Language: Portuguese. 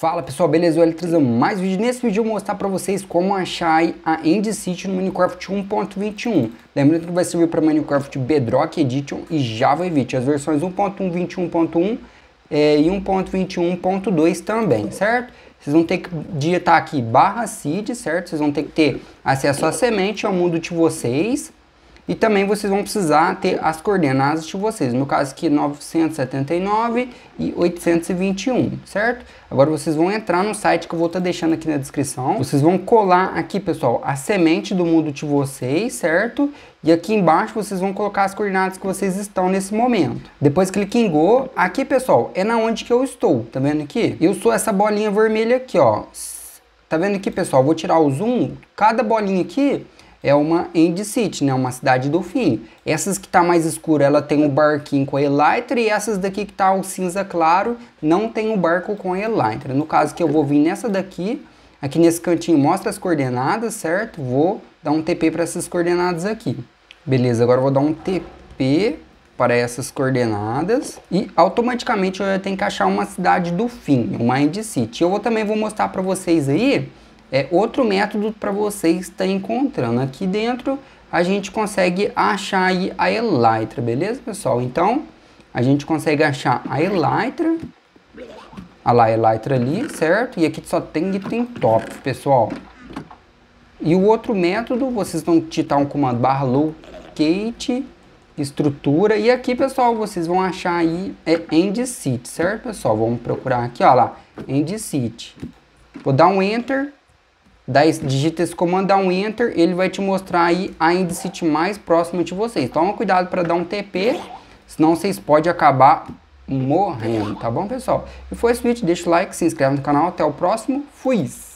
Fala pessoal, beleza? O Eletrizão, mais vídeo. Nesse vídeo eu vou mostrar para vocês como achar a End City no Minecraft 1.21. Lembrando que vai servir para Minecraft Bedrock Edition e Java Evite, as versões 1.1, 21.1 é, e 1.21.2 também, certo? Vocês vão ter que digitar aqui barra seed, certo? Vocês vão ter que ter acesso à semente, ao mundo de vocês e também vocês vão precisar ter as coordenadas de vocês. No caso aqui, 979 e 821, certo? Agora vocês vão entrar no site que eu vou estar tá deixando aqui na descrição. Vocês vão colar aqui, pessoal, a semente do mundo de vocês, certo? E aqui embaixo vocês vão colocar as coordenadas que vocês estão nesse momento. Depois clique em Go. Aqui, pessoal, é na onde que eu estou. Tá vendo aqui? Eu sou essa bolinha vermelha aqui, ó. Tá vendo aqui, pessoal? Vou tirar o zoom. Cada bolinha aqui é uma end city, né? Uma cidade do fim. Essas que tá mais escura, ela tem o um barquinho com a elytra e essas daqui que tá o cinza claro, não tem o um barco com a elytra. No caso que eu vou vir nessa daqui, aqui nesse cantinho mostra as coordenadas, certo? Vou dar um TP para essas coordenadas aqui. Beleza, agora vou dar um TP para essas coordenadas e automaticamente eu tenho que achar uma cidade do fim, uma end city. Eu vou, também vou mostrar para vocês aí é, outro método para você estar tá encontrando. Aqui dentro a gente consegue achar aí a elytra, beleza, pessoal? Então, a gente consegue achar a elytra. a lá a elytra ali, certo? E aqui só tem item top, pessoal. E o outro método, vocês vão digitar um comando barra locate, estrutura. E aqui, pessoal, vocês vão achar aí é end city, certo, pessoal? Vamos procurar aqui, olha lá, end city. Vou dar um enter Daí digita esse comando, dá um enter, ele vai te mostrar aí a índice mais próxima de vocês. Toma cuidado para dar um TP, senão vocês podem acabar morrendo, tá bom, pessoal? E foi esse vídeo, deixa o like, se inscreve no canal, até o próximo, fui!